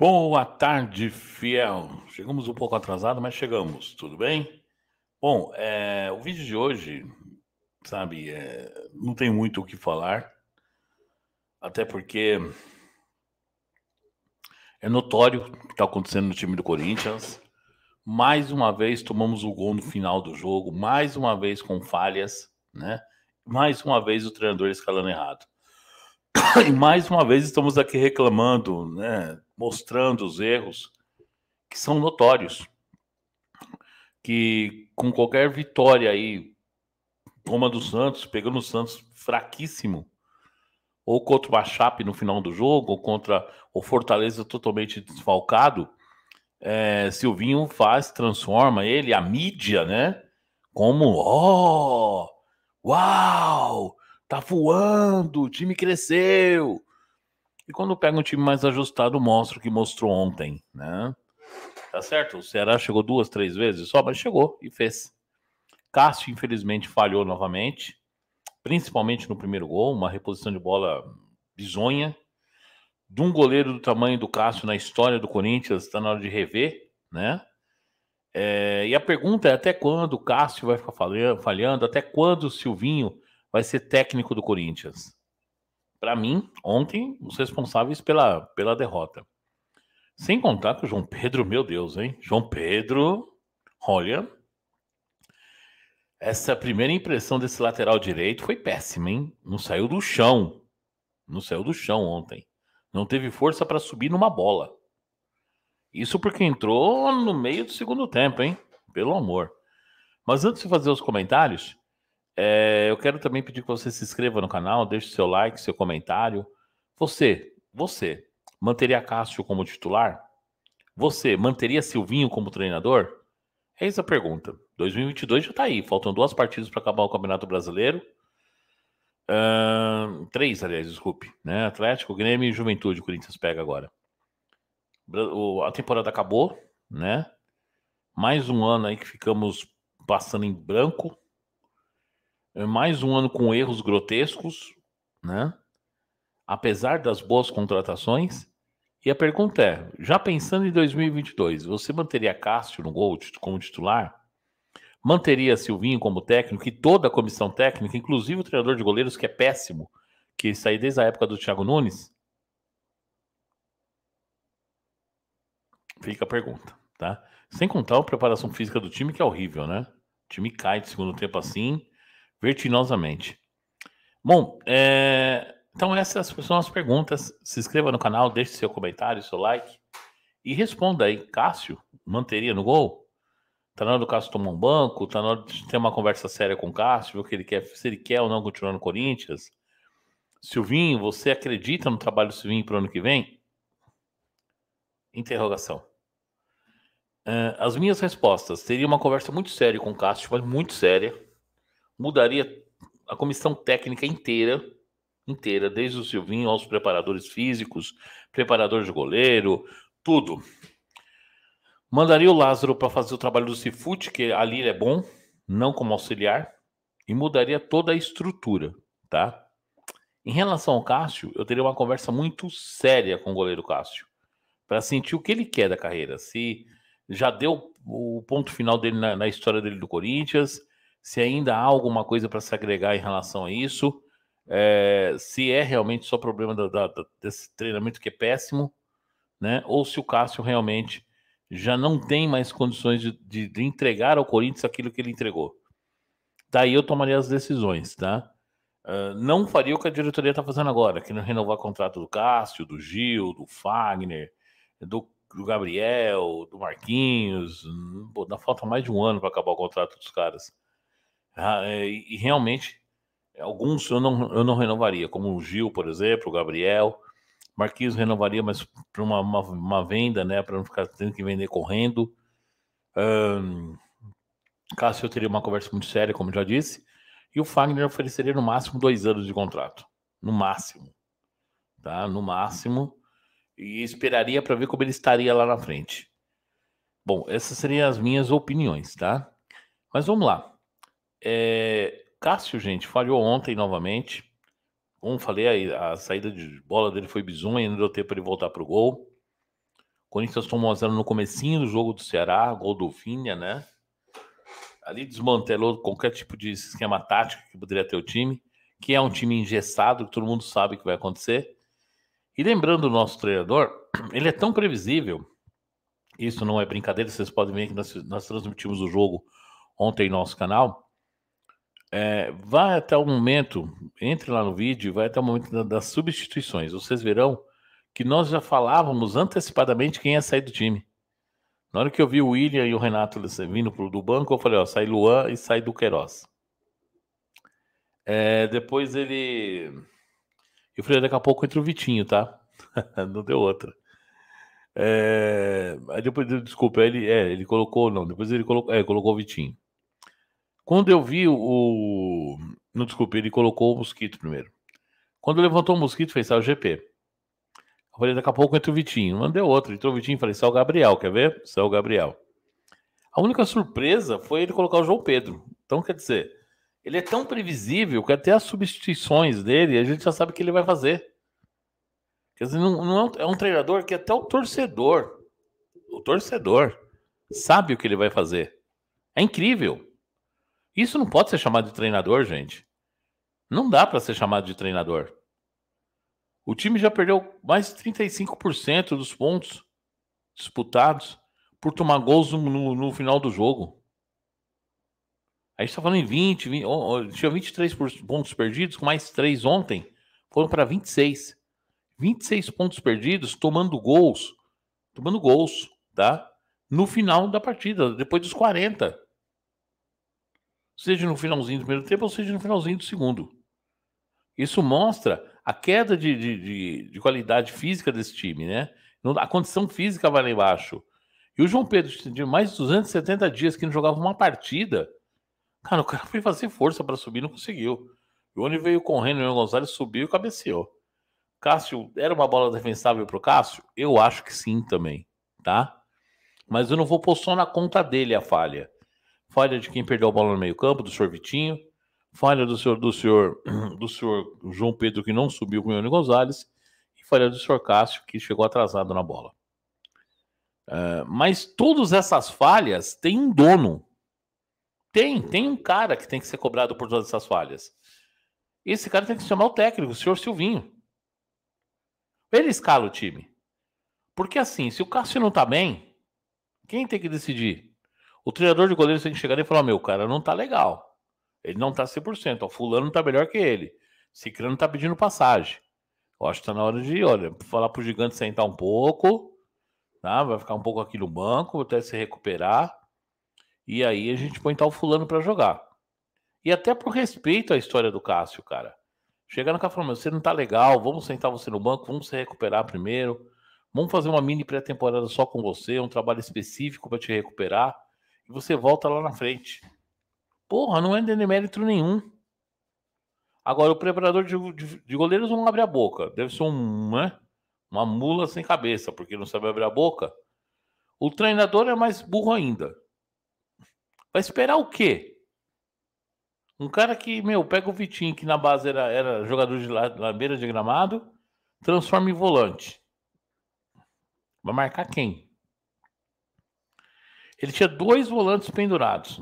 Boa tarde, fiel. Chegamos um pouco atrasado, mas chegamos, tudo bem? Bom, é, o vídeo de hoje, sabe, é, não tem muito o que falar, até porque é notório o que está acontecendo no time do Corinthians. Mais uma vez tomamos o gol no final do jogo, mais uma vez com falhas, né? Mais uma vez o treinador escalando errado. E mais uma vez estamos aqui reclamando, né, mostrando os erros que são notórios. Que com qualquer vitória aí, Roma do Santos, pegando o Santos fraquíssimo, ou contra o Machape no final do jogo, ou contra o Fortaleza totalmente desfalcado, é, Silvinho faz, transforma ele, a mídia, né? Como, ó, oh, uau, Tá voando, o time cresceu. E quando pega um time mais ajustado, mostra o que mostrou ontem, né? Tá certo? O Ceará chegou duas, três vezes só, mas chegou e fez. Cássio, infelizmente, falhou novamente, principalmente no primeiro gol, uma reposição de bola bizonha. De um goleiro do tamanho do Cássio na história do Corinthians, está na hora de rever, né? É, e a pergunta é até quando o Cássio vai ficar falhando, falhando, até quando o Silvinho vai ser técnico do Corinthians. Para mim, ontem, os responsáveis pela, pela derrota. Sem contar que o João Pedro, meu Deus, hein? João Pedro, olha. Essa primeira impressão desse lateral direito foi péssima, hein? Não saiu do chão. Não saiu do chão ontem. Não teve força para subir numa bola. Isso porque entrou no meio do segundo tempo, hein? Pelo amor. Mas antes de fazer os comentários, é, eu quero também pedir que você se inscreva no canal, deixe seu like, seu comentário. Você, você, manteria Cássio como titular? Você manteria Silvinho como treinador? É essa a pergunta. 2022 já está aí, faltam duas partidas para acabar o Campeonato Brasileiro. Uh, três, aliás, desculpe. Né? Atlético, Grêmio e Juventude, o Corinthians pega agora. a temporada acabou, né? Mais um ano aí que ficamos passando em branco, é mais um ano com erros grotescos, né? Apesar das boas contratações. E a pergunta é: já pensando em 2022, você manteria Cássio no gol como titular? Manteria Silvinho como técnico e toda a comissão técnica, inclusive o treinador de goleiros, que é péssimo, que saiu desde a época do Thiago Nunes? Fica a pergunta, tá? Sem contar a preparação física do time, que é horrível, né? O time cai de segundo tempo assim, vertiginosamente. Bom, é... então essas são as perguntas. Se inscreva no canal, deixe seu comentário, seu like e responda aí. Cássio manteria no gol? Tá na hora do Cássio tomar um banco? Tá na hora de ter uma conversa séria com o Cássio, ver o que ele quer, se ele quer ou não continuar no Corinthians? Silvinho, você acredita no trabalho do Silvinho para o ano que vem? Interrogação. É, as minhas respostas. Teria uma conversa muito séria com o Cássio, mas muito séria mudaria a comissão técnica inteira, inteira, desde o Silvinho aos preparadores físicos, preparador de goleiro, tudo. Mandaria o Lázaro para fazer o trabalho do Cifute, que ali ele é bom, não como auxiliar, e mudaria toda a estrutura, tá? Em relação ao Cássio, eu teria uma conversa muito séria com o goleiro Cássio, para sentir o que ele quer da carreira, se já deu o ponto final dele na, na história dele do Corinthians, se ainda há alguma coisa para se agregar em relação a isso, é, se é realmente só problema da, da, desse treinamento que é péssimo, né? Ou se o Cássio realmente já não tem mais condições de, de, de entregar ao Corinthians aquilo que ele entregou. Daí eu tomaria as decisões, tá? Uh, não faria o que a diretoria está fazendo agora, que não renovar o contrato do Cássio, do Gil, do Fagner, do, do Gabriel, do Marquinhos. Hum, pô, dá falta mais de um ano para acabar o contrato dos caras. Ah, é, e realmente, alguns eu não, eu não renovaria, como o Gil, por exemplo, o Gabriel. Marquinhos renovaria, mas para uma, uma, uma, venda, né? Para não ficar tendo que vender correndo. Um, Cássio eu teria uma conversa muito séria, como já disse. E o Fagner ofereceria no máximo dois anos de contrato. No máximo. Tá? No máximo. E esperaria para ver como ele estaria lá na frente. Bom, essas seriam as minhas opiniões, tá? Mas vamos lá. É, Cássio, gente, falhou ontem novamente. Como falei, a, a saída de bola dele foi bizonha, não deu tempo para ele voltar para o gol. O Corinthians tomou 1 no comecinho do jogo do Ceará, gol do Vinha, né? Ali desmantelou qualquer tipo de esquema tático que poderia ter o time, que é um time engessado, que todo mundo sabe que vai acontecer. E lembrando o nosso treinador, ele é tão previsível, isso não é brincadeira, vocês podem ver que nós, nós transmitimos o jogo ontem em nosso canal, é, vai até o momento, entre lá no vídeo, vai até o momento da, das substituições. Vocês verão que nós já falávamos antecipadamente quem ia sair do time. Na hora que eu vi o William e o Renato vindo pro, do banco, eu falei, ó, sai Luan e sai do Queiroz. É, depois ele... Eu falei, daqui a pouco entra o Vitinho, tá? não deu outra. É... Aí depois, desculpa, ele, é, ele colocou, não, depois ele colocou, é, colocou o Vitinho. Quando eu vi o. Não, desculpe, ele colocou o mosquito primeiro. Quando levantou o mosquito, fez sal o GP. Eu falei, daqui a pouco entra o Vitinho. Mandei outro, entrou o Vitinho falei, saiu o Gabriel, quer ver? Saiu o Gabriel. A única surpresa foi ele colocar o João Pedro. Então, quer dizer, ele é tão previsível que até as substituições dele a gente já sabe o que ele vai fazer. Quer dizer, não, não é um é treinador que até o torcedor, o torcedor, sabe o que ele vai fazer. É incrível. Isso não pode ser chamado de treinador, gente. Não dá para ser chamado de treinador. O time já perdeu mais de 35% dos pontos disputados por tomar gols no, no final do jogo. A gente está falando em 20, 20 tinha 23 pontos perdidos, com mais 3 ontem, foram para 26. 26 pontos perdidos tomando gols, tomando gols, tá? No final da partida, depois dos 40 seja no finalzinho do primeiro tempo ou seja no finalzinho do segundo. Isso mostra a queda de, de, de, de qualidade física desse time, né? A condição física vai lá embaixo. E o João Pedro, de mais de 270 dias que não jogava uma partida, cara, o cara foi fazer força para subir não conseguiu. O Oni veio correndo, o Leon Gonzalez subiu e cabeceou. Cássio, era uma bola defensável para o Cássio? Eu acho que sim também, tá? Mas eu não vou pôr só na conta dele a falha falha de quem perdeu a bola no meio-campo, do sorvitinho, falha do senhor, do senhor, do senhor João Pedro, que não subiu com o Ione Gonzalez, e falha do senhor Cássio, que chegou atrasado na bola. Uh, mas todas essas falhas têm um dono. Tem, tem um cara que tem que ser cobrado por todas essas falhas. Esse cara tem que se chamar o técnico, o senhor Silvinho. Ele escala o time. Porque assim, se o Cássio não tá bem, quem tem que decidir? O treinador de goleiros tem que chegar e falar: meu, cara não tá legal. Ele não tá 100%. O fulano tá melhor que ele. Ciclano tá pedindo passagem. Eu acho que tá na hora de, olha, falar pro gigante sentar um pouco, tá? Vai ficar um pouco aqui no banco, até se recuperar. E aí a gente põe tal fulano para jogar. E até por respeito à história do Cássio, cara. Chegar no cara e falar, você não tá legal, vamos sentar você no banco, vamos se recuperar primeiro. Vamos fazer uma mini pré-temporada só com você, um trabalho específico para te recuperar e você volta lá na frente. Porra, não é demérito nenhum. Agora, o preparador de, de, de, goleiros não abre a boca. Deve ser um, né? uma mula sem cabeça, porque não sabe abrir a boca. O treinador é mais burro ainda. Vai esperar o quê? Um cara que, meu, pega o Vitinho, que na base era, era jogador de beira de gramado, transforma em volante. Vai marcar quem? Ele tinha dois volantes pendurados.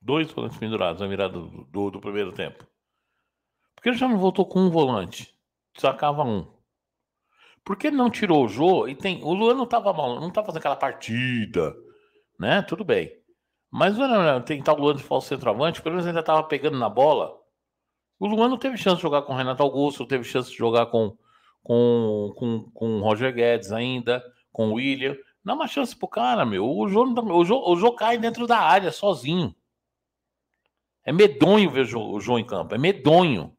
Dois volantes pendurados na virada do, do, do primeiro tempo. Por que ele já não voltou com um volante? Sacava um. Por que ele não tirou o Jô? E tem, o Luan não estava mal, não estava fazendo aquela partida, né? Tudo bem. Mas não, não, não, tentar o Luan de falso centroavante, pelo menos ainda estava pegando na bola. O Luan não teve chance de jogar com o Renato Augusto, não teve chance de jogar com, com, com, com o Roger Guedes ainda com o William. Dá uma chance pro cara, meu. O João o João o cai dentro da área sozinho. É medonho ver o João em campo. É medonho.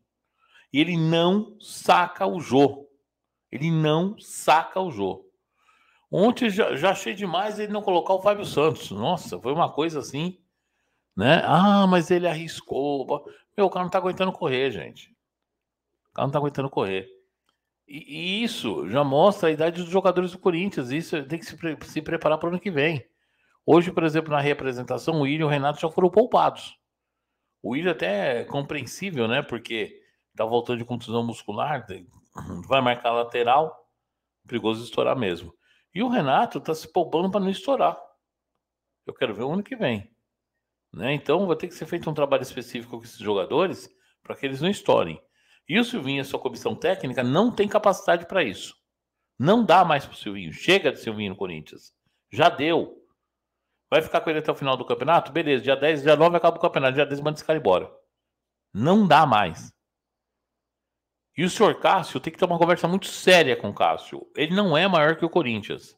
E ele não saca o Jô. Ele não saca o Jô. Ontem já, já achei demais ele não colocar o Fábio Santos. Nossa, foi uma coisa assim, né? Ah, mas ele arriscou. Meu, o cara não tá aguentando correr, gente. O cara não tá aguentando correr. E, e isso já mostra a idade dos jogadores do Corinthians. Isso tem que se, pre se preparar para o ano que vem. Hoje, por exemplo, na representação, o William e o Renato já foram poupados. O William até é compreensível, né? Porque tá voltando de contusão muscular, vai marcar lateral, perigoso estourar mesmo. E o Renato tá se poupando para não estourar. Eu quero ver o ano que vem. Né? Então vai ter que ser feito um trabalho específico com esses jogadores para que eles não estourem. E o Silvinho e sua comissão técnica não tem capacidade para isso. Não dá mais para o Silvinho. Chega de Silvinho no Corinthians. Já deu. Vai ficar com ele até o final do campeonato? Beleza, dia 10, dia 9 acaba o campeonato, dia 10 manda esse cara embora. Não dá mais. E o senhor Cássio tem que ter uma conversa muito séria com o Cássio. Ele não é maior que o Corinthians.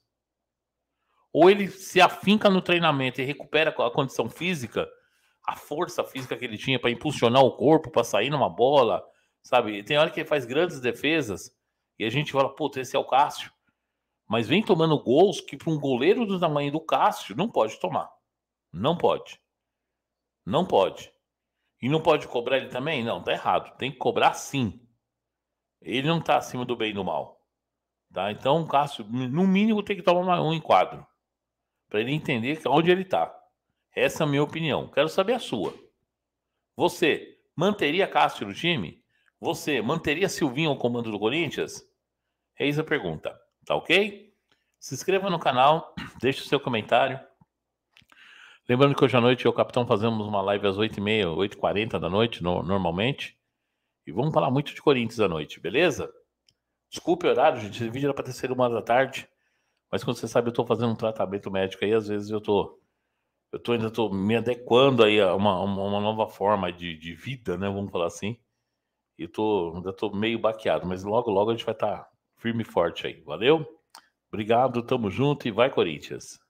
Ou ele se afinca no treinamento e recupera a condição física, a força física que ele tinha para impulsionar o corpo, para sair numa bola, Sabe? Tem hora que ele faz grandes defesas e a gente fala, putz, esse é o Cássio. Mas vem tomando gols que para um goleiro do tamanho do Cássio não pode tomar. Não pode. Não pode. E não pode cobrar ele também? Não, tá errado. Tem que cobrar sim. Ele não tá acima do bem e do mal. Tá? Então, o Cássio, no mínimo, tem que tomar um enquadro. Para ele entender onde ele tá. Essa é a minha opinião. Quero saber a sua. Você manteria Cássio no time? Você manteria Silvinho ao comando do Corinthians? Eis a pergunta, tá ok? Se inscreva no canal, deixe o seu comentário. Lembrando que hoje à noite eu e o Capitão fazemos uma live às 8h30, 8h40 da noite, no, normalmente. E vamos falar muito de Corinthians à noite, beleza? Desculpe o horário, gente. Esse vídeo era para ter sido uma da tarde. Mas como você sabe, eu estou fazendo um tratamento médico aí, às vezes eu tô. Eu tô ainda tô me adequando aí a uma, uma, nova forma de, de vida, né? Vamos falar assim. E tô, ainda tô meio baqueado, mas logo, logo a gente vai estar tá firme e forte aí. Valeu? Obrigado, tamo junto e vai, Corinthians!